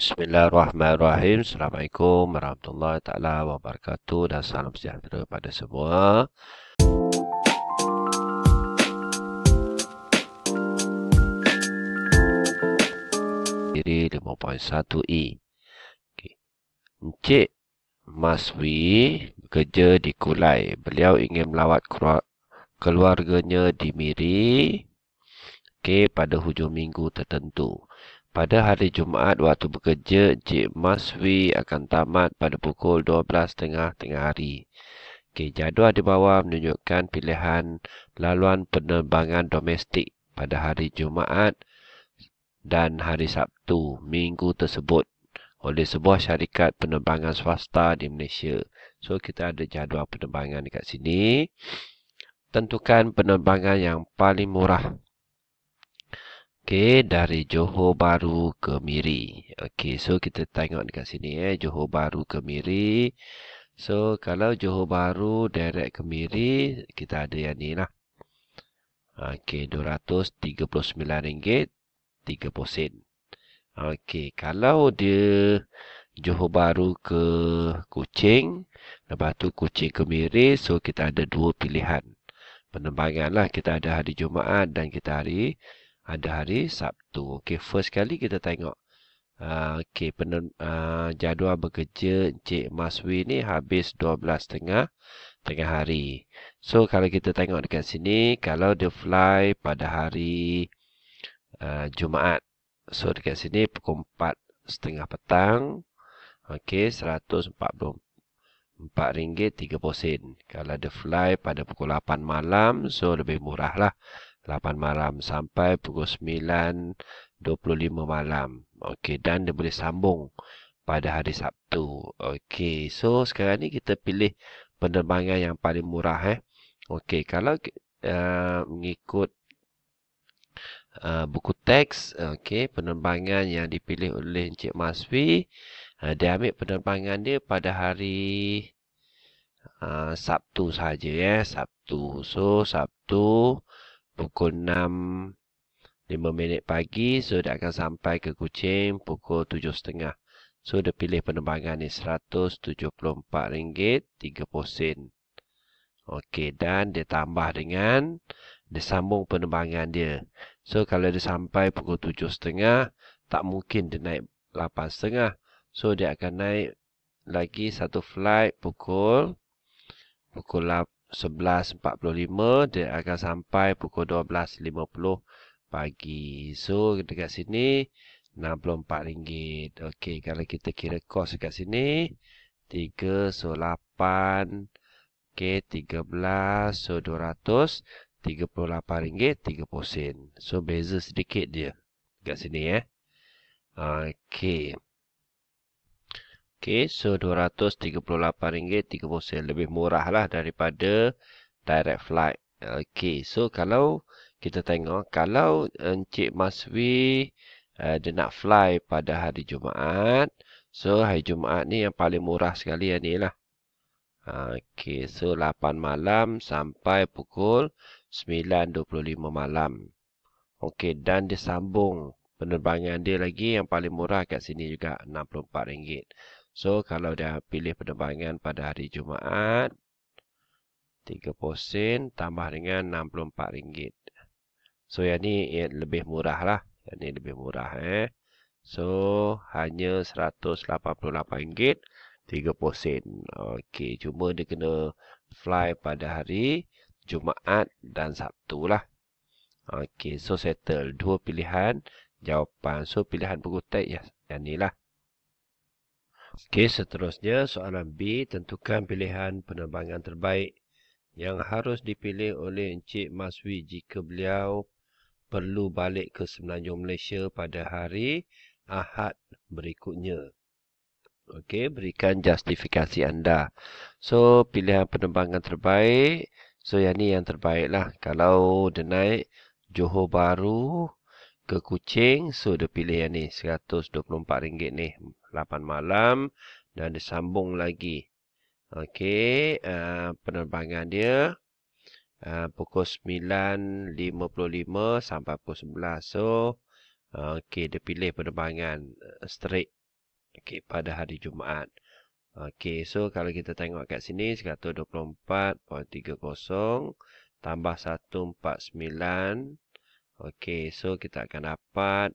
Bismillahirrahmanirrahim. Assalamualaikum warahmatullahi taala wabarakatuh dan salam sejahtera kepada semua. Diri 5.1E. Okey. Encik Maswi bekerja di Kulai. Beliau ingin melawat keluarganya di Miri okay, pada hujung minggu tertentu. Pada hari Jumaat waktu bekerja, Cik Maswi akan tamat pada pukul 12.30 tengah hari. Okay, jadual di bawah menunjukkan pilihan laluan penerbangan domestik pada hari Jumaat dan hari Sabtu minggu tersebut oleh sebuah syarikat penerbangan swasta di Malaysia. So kita ada jadual penerbangan dekat sini. Tentukan penerbangan yang paling murah Okey, dari Johor Baru ke Miri. Okey, so kita tengok dekat sini eh, Johor Baru ke Miri. So, kalau Johor Baru direct ke Miri, kita ada yang ni lah. Okey, RM239.30. Okey, kalau dia Johor Baru ke Kuching, lepas tu Kuching ke Miri, so kita ada dua pilihan. Penerbangan lah, kita ada hari Jumaat dan kita hari ada hari Sabtu. Okey, first kali kita tengok. Uh, Okey, pen- uh, ah, jadual bekerja Encik Maswi ni habis 12 tengah tengah hari. So, kalau kita tengok dekat sini, kalau dia fly pada hari uh, Jumaat. So, dekat sini pukul 4 setengah petang. Okey, 144 4 ringgit 30 sen. Kalau ada fly pada pukul 8 malam, so lebih murah lah. 8 malam sampai pukul 9.25 malam. Okey, dan dia boleh sambung pada hari Sabtu. Okey, so sekarang ni kita pilih penerbangan yang paling murah. Eh. Okey, kalau uh, mengikut uh, buku teks, okey, penerbangan yang dipilih oleh Encik Maswi, uh, dia ambil penerbangan dia pada hari uh, Sabtu saja ya, Sabtu. So, Sabtu pukul 6.5 minit pagi. So, dia akan sampai ke Kuching pukul 7.30. So, dia pilih penerbangan ni RM174.30. Okey, dan dia tambah dengan dia sambung penerbangan dia. So, kalau dia sampai pukul 7.30, tak mungkin dia naik 8.30. So, dia akan naik lagi satu flight pukul pukul 8. 11.45 dia akan sampai pukul 12.50 pagi. So dekat sini RM64. Okey, kalau kita kira kos dekat sini 38, so okey 13 so 200 RM38.30 So beza sedikit dia Dekat sini eh Okay Okey, so RM238.30 lebih murah lah daripada direct flight. Okey, so kalau kita tengok, kalau Encik Maswi uh, dia nak fly pada hari Jumaat, so hari Jumaat ni yang paling murah sekali yang ni lah. Okey, so 8 malam sampai pukul 9.25 malam. Okey, dan dia sambung penerbangan dia lagi yang paling murah kat sini juga RM64. So, kalau dia pilih penerbangan pada hari Jumaat, 30 sen tambah dengan RM64. So, yang ni yang lebih murah lah. Yang ni lebih murah eh. So, hanya RM188.30. Okey, cuma dia kena fly pada hari Jumaat dan Sabtu lah. Okey, so settle. Dua pilihan jawapan. So, pilihan pengutai ya, yang ni lah. Okey, seterusnya soalan B, tentukan pilihan penerbangan terbaik yang harus dipilih oleh Encik Maswi jika beliau perlu balik ke Semenanjung Malaysia pada hari Ahad berikutnya. Okey, berikan justifikasi anda. So, pilihan penerbangan terbaik. So, yang ni yang terbaik lah. Kalau dia naik Johor Bahru ke Kuching, so dia pilih yang ni. RM124 ni. 8 malam dan disambung lagi. Okey, uh, penerbangan dia uh, pukul 9.55 sampai pukul 11. So, uh, okey, dia pilih penerbangan straight okay, pada hari Jumaat. Okey, so kalau kita tengok kat sini 124.30 tambah 149. Okey, so kita akan dapat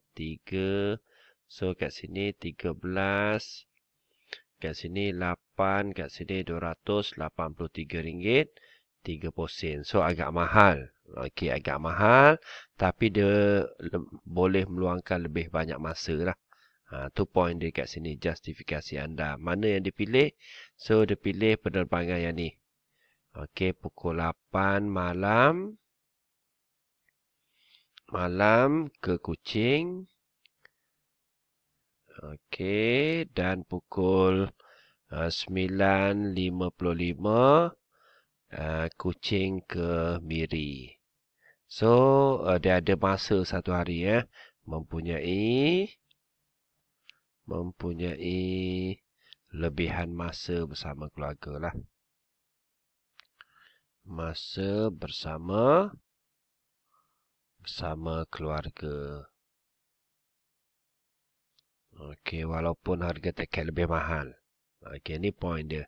So kat sini 13 kat sini 8 kat sini 283 ringgit 30 sen. So agak mahal. Okey agak mahal tapi dia le boleh meluangkan lebih banyak masa lah. Ha, tu point dia kat sini justifikasi anda. Mana yang dipilih? So dia pilih penerbangan yang ni. Okey pukul 8 malam malam ke Kuching. Okey, dan pukul uh, 9.55 uh, kucing ke miri. So, uh, dia ada masa satu hari ya. Eh, mempunyai mempunyai lebihan masa bersama keluarga lah. Masa bersama bersama keluarga. Okey, walaupun harga tekel lebih mahal. Okey, ni point dia.